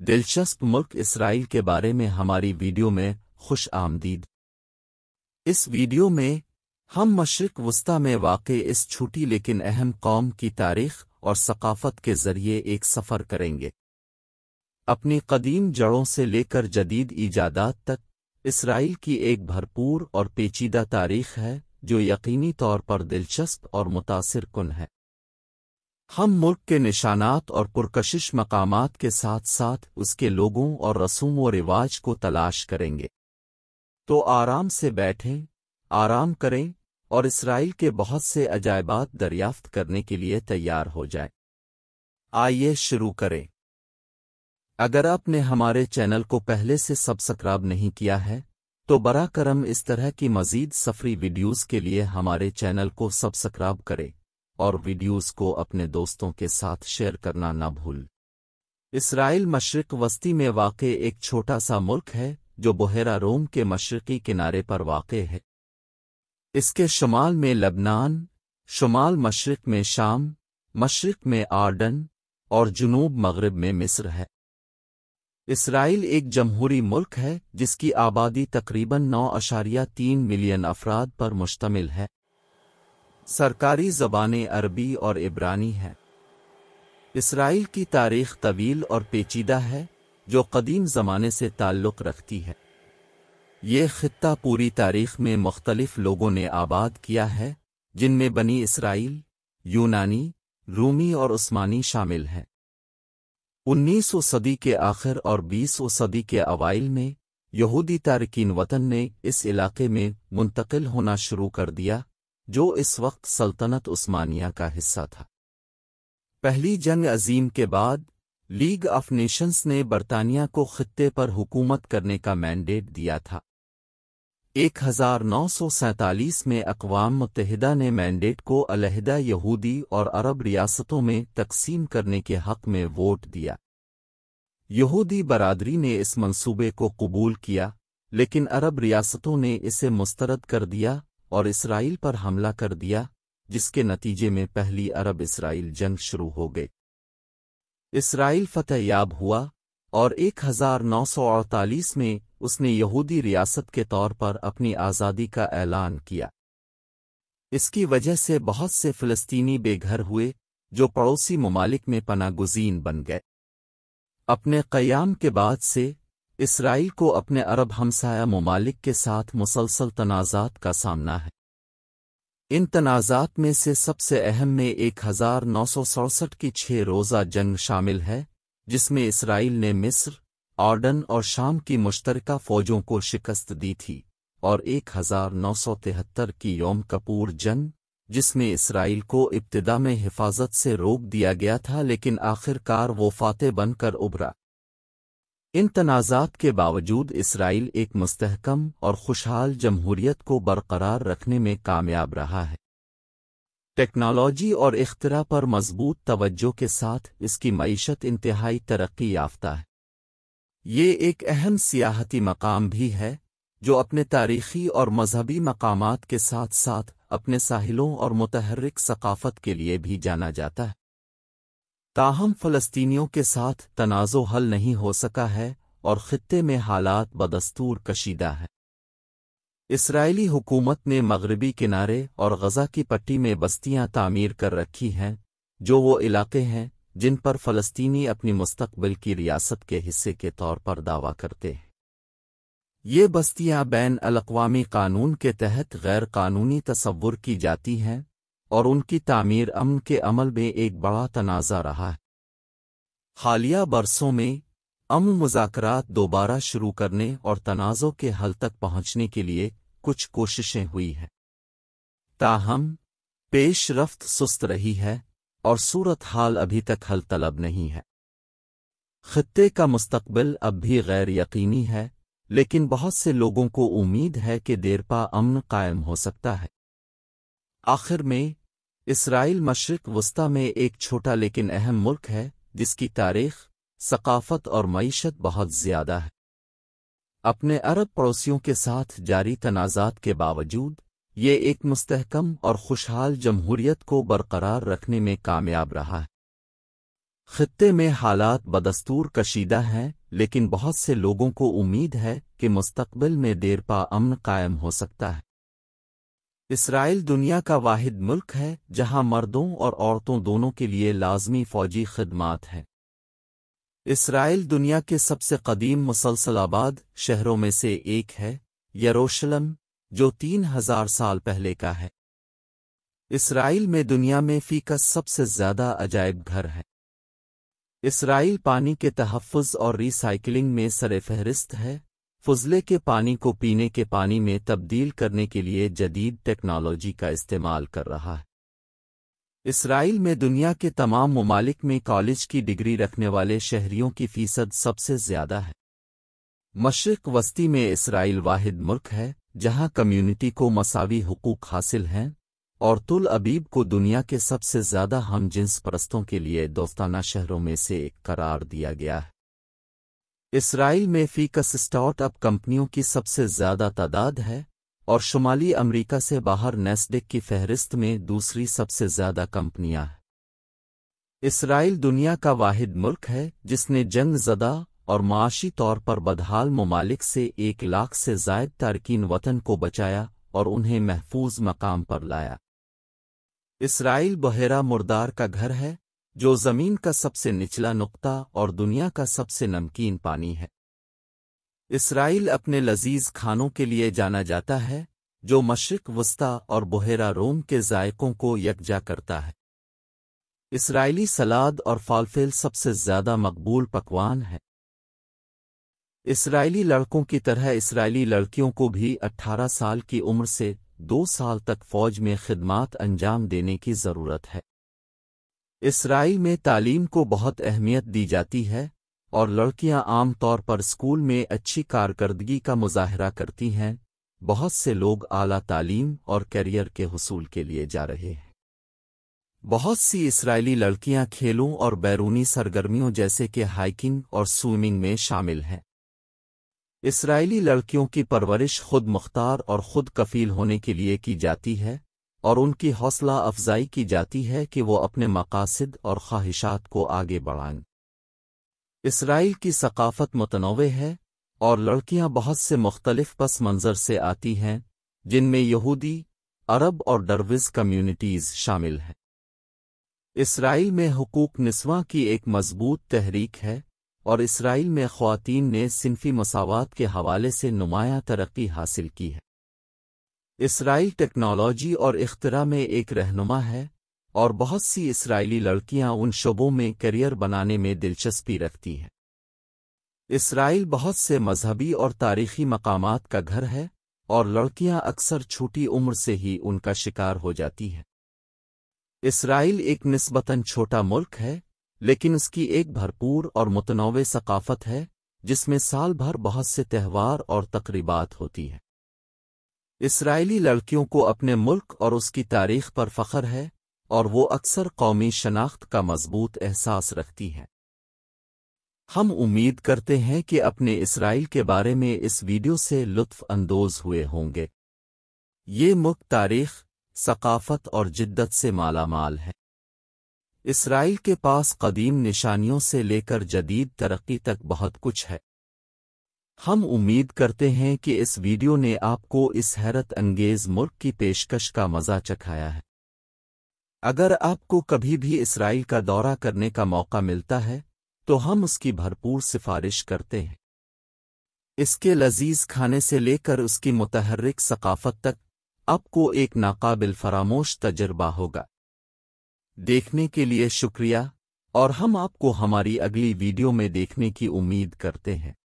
दिलचस्प मुल्क इसराइल के बारे में हमारी वीडियो में खुश आमदीद इस वीडियो में हम मशरक वस्ता में वाक़ इस छोटी लेकिन अहम कौम की तारीख और सकाफत के ज़रिए एक सफ़र करेंगे अपनी कदीम जड़ों से लेकर जदीद ईजादात तक इसराइल की एक भरपूर और पेचीदा तारीख है जो यकीनी तौर पर दिलचस्प और मुतासर कन है हम मुल्क के निशानात और पुरकशिश मकामात के साथ साथ उसके लोगों और रसूम व रिवाज को तलाश करेंगे तो आराम से बैठें आराम करें और इसराइल के बहुत से अजायबात दरियाफ्त करने के लिए तैयार हो जाए आइए शुरू करें अगर आपने हमारे चैनल को पहले से सब्सक्राइब नहीं किया है तो बरा करम इस तरह की मजीद सफरी वीडियोज़ के लिए हमारे चैनल को सब्सक्राइब करें और वीडियोस को अपने दोस्तों के साथ शेयर करना न भूल इसराइल मशरक वस्ती में वाक़ एक छोटा सा मुल्क है जो बोहरा रोम के मशरकी किनारे पर वाक़ है इसके शुमाल में लबनान शुमाल मशरक में शाम मशरक में आर्डन और जुनूब मगरब में मिस्र है इसराइल एक जमहूरी मुल्क है जिसकी आबादी तकरीबन नौ अशारिया तीन मिलियन अफराद पर मुश्तमिल है सरकारी जबानें अरबी और इब्रानी हैं इसराइल की तारीख तवील और पेचीदा है जो कदीम ज़माने से ताल्लुक़ रखती है ये ख़त्ता पूरी तारीख में मुख्तलिफ़ लोगों ने आबाद किया है जिनमें बनी इसराइल यूनानी रूमी और उस्मानी शामिल हैं उन्नीसवीं सदी के आखिर और बीसवीं सदी के अवाइल में यहूदी तारकिन वतन ने इस इलाके में मुंतकिल होना शुरू कर दिया जो इस वक्त सल्तनत उस्मानिया का हिस्सा था पहली जंग अजीम के बाद लीग ऑफ नेशंस ने बरतानिया को ख़त्ते पर हुकूमत करने का मैंडेट दिया था 1947 में अकवाम मुतहदा ने मैंडेट को अलहदा यहूदी और अरब रियासतों में तकसीम करने के हक में वोट दिया यहूदी बरादरी ने इस मंसूबे को कबूल किया लेकिन अरब रियासतों ने इसे मुस्तरद कर दिया और इसराइल पर हमला कर दिया जिसके नतीजे में पहली अरब इसराइल जंग शुरू हो गई इसराइल फतेहयाब हुआ और 1948 में उसने यहूदी रियासत के तौर पर अपनी आज़ादी का ऐलान किया इसकी वजह से बहुत से फ़िलिस्तीनी बेघर हुए जो पड़ोसी ममालिक में पनागुजीन बन गए अपने क़याम के बाद से इसराइल को अपने अरब हमसाया ममालिक के साथ मुसलसल तनाज़ात का सामना है इन तनाज़ात में से सबसे अहम में एक हज़ार नौ सौ सड़सठ की छह रोज़ा जंग शामिल है जिसमें इसराइल ने मिस्र ऑर्डन और शाम की मुश्तरका फ़ौजों को शिकस्त दी थी और एक हज़ार नौ सौ तिहत्तर की योम कपूर जंग जिसमें इसराइल को इब्तदा में हिफाजत से रोक दिया गया था लेकिन आखिरकार वो फातेह बनकर उभरा इन तनाज़ात के बावजूद इसराइल एक मुस्तहकम और खुशहाल जमहूरियत को बरकरार रखने में कामयाब रहा है टेक्नोलॉजी और इख्तरा पर मजबूत तवज्जो के साथ इसकी मीशत इंतहाई तरक्की याफ्ता है ये एक अहम सियाहती मकाम भी है जो अपने तारीखी और मजहबी मकाम के साथ साथ अपने साहिलों और मुतहरक सकाफत के लिए भी जाना जाता है ताहम फ़लस्तीनियों के साथ तनाज़ो हल नहीं हो सका है और ख़त्ते में हालात बदस्तूर कशीदा है इसराइली हुकूमत ने मगरबी किनारे और गज़ा की पट्टी में बस्तियां तामीर कर रखी हैं जो वो इलाके हैं जिन पर फ़लस्तीनी अपनी मुस्तबिल की रियासत के हिस्से के तौर पर दावा करते हैं ये बस्तियां बैन अलावामी कानून के तहत गैर कानूनी तस्वुर की जाती हैं और उनकी तामीर अमन के अमल में एक बड़ा तनाज़ा रहा है हालिया बरसों में अमन मुजाकर दोबारा शुरू करने और तनाज़ों के हल तक पहुंचने के लिए कुछ कोशिशें हुई हैं ताहम पेश रफ्त सुस्त रही है और सूरत हाल अभी तक हल तलब नहीं है खत्ते का मुस्तबिल अब भी गैर यकीनी है लेकिन बहुत से लोगों को उम्मीद है कि देरपा अमन कायम हो सकता है आखिर में इसराइल मशरक वस्ता में एक छोटा लेकिन अहम मुल्क है जिसकी तारीख सकाफत और मीशत बहुत ज़्यादा है अपने अरब पड़ोसियों के साथ जारी तनाज़ात के बावजूद ये एक मुस्तहकम और खुशहाल जमहूरियत को बरकरार रखने में कामयाब रहा है खत्े में हालात बदस्तूर कशीदा हैं लेकिन बहुत से लोगों को उम्मीद है कि मुस्तबिल में देरपा अमन कायम हो सकता है इसराइल दुनिया का वाहिद मुल्क है जहां मर्दों और औरतों दोनों के लिए लाजमी फौजी खदमात हैं इसराइल दुनिया के सबसे कदीम मुसलसलाबाद शहरों में से एक है यरोशलम जो तीन हजार साल पहले का है इसराइल में दुनिया में फ़ी का सबसे ज़्यादा अजायब घर है इसराइल पानी के तहफ़ और रिसाइकिलिंग में सर फहरिस्त है फज़ले के पानी को पीने के पानी में तब्दील करने के लिए जदीद टेक्नोलॉजी का इस्तेमाल कर रहा है इसराइल में दुनिया के तमाम ममालिक में कॉलेज की डिग्री रखने वाले शहरियों की फ़ीसद सबसे ज़्यादा है मशरक वस्ती में इसराइल वाहिद मुल्क है जहां कम्युनिटी को मसावी हकूक हासिल हैं और तुल अबीब को दुनिया के सबसे ज़्यादा हम जिन्स परस्तों के लिए दोस्ताना शहरों में से एक करार दिया गया है इसराइल में फीकस स्टार्टअप कंपनियों की सबसे ज़्यादा तादाद है और शुमाली अमेरिका से बाहर नेस्डिक की फहरिस्त में दूसरी सबसे ज़्यादा कंपनियां हैं इसराइल दुनिया का वाहिद मुल्क है जिसने जंग जदा और माशी तौर पर बदहाल ममालिक से एक लाख से जायद तारकिन वतन को बचाया और उन्हें महफूज मकाम पर लाया इसराइल बहरा मुर्दार का घर है जो जमीन का सबसे निचला नुक्ता और दुनिया का सबसे नमकीन पानी है इसराइल अपने लजीज खानों के लिए जाना जाता है जो मशरक वस्ता और बहेरा रोम के जायकों को यकजा करता है इसराइली सलाद और फालफेल सबसे ज्यादा मकबूल पकवान है इसराइली लड़कों की तरह इसराइली लड़कियों को भी 18 साल की उम्र से दो साल तक फौज में खिदमात अंजाम देने की ज़रूरत है इसराइल में तालीम को बहुत अहमियत दी जाती है और लड़कियां आम तौर पर स्कूल में अच्छी कारकर्दगी का मुजाहरा करती हैं बहुत से लोग आला तालीम और करियर के हसूल के लिए जा रहे हैं बहुत सी इसराइली लड़कियां खेलों और बैरूनी सरगर्मियों जैसे कि हाइकिंग और स्विमिंग में शामिल हैं इसराइली लड़कियों की परवरिश खुद मुख्तार और खुद कफील होने के लिए की जाती है और उनकी हौसला अफजाई की जाती है कि वो अपने मकासद और ख्वाहिशात को आगे बढ़ाएं इसराइल की सकाफत मतनव है और लड़कियां बहुत से मुख्तलिफ पस मंज़र से आती हैं जिनमें यहूदी अरब और डरविज़ कम्यूनिटीज़ शामिल हैं इसराइल में हकूक नस्वा की एक मजबूत तहरीक है और इसराइल में खुवान ने सिनफी मसावत के हवाले से नुमाया तरक्की हासिल की है इसराइल टेक्नोलॉजी और इख्तरा में एक रहनुमा है और बहुत सी इसराइली लड़कियां उन शोबों में करियर बनाने में दिलचस्पी रखती हैं इसराइल बहुत से मजहबी और तारीखी मकामात का घर है और लड़कियां अक्सर छोटी उम्र से ही उनका शिकार हो जाती हैं इसराइल एक नस्बता छोटा मुल्क है लेकिन उसकी एक भरपूर और मुतनवे सकाफत है जिसमें साल भर बहुत से त्यौहार और तकरीबात होती हैं इसराइली लड़कियों को अपने मुल्क और उसकी तारीख पर फ़ख्र है और वो अक्सर कौमी शनाख्त का मजबूत एहसास रखती हैं हम उम्मीद करते हैं कि अपने इसराइल के बारे में इस वीडियो से लुत्फ़ानंदोज़ हुए होंगे ये मुल्क तारीख सकाफत और जिद्दत से मालामाल है इसराइल के पास कदीम निशानियों से लेकर जदीद तरक्की तक बहुत कुछ है हम उम्मीद करते हैं कि इस वीडियो ने आपको इस हैरत अंगेज मुल्क की पेशकश का मज़ा चखाया है अगर आपको कभी भी इसराइल का दौरा करने का मौका मिलता है तो हम उसकी भरपूर सिफारिश करते हैं इसके लजीज खाने से लेकर उसकी मुतहरक सकाफत तक आपको एक नाकाबिल फरामोश तजर्बा होगा देखने के लिए शुक्रिया और हम आपको हमारी अगली वीडियो में देखने की उम्मीद करते हैं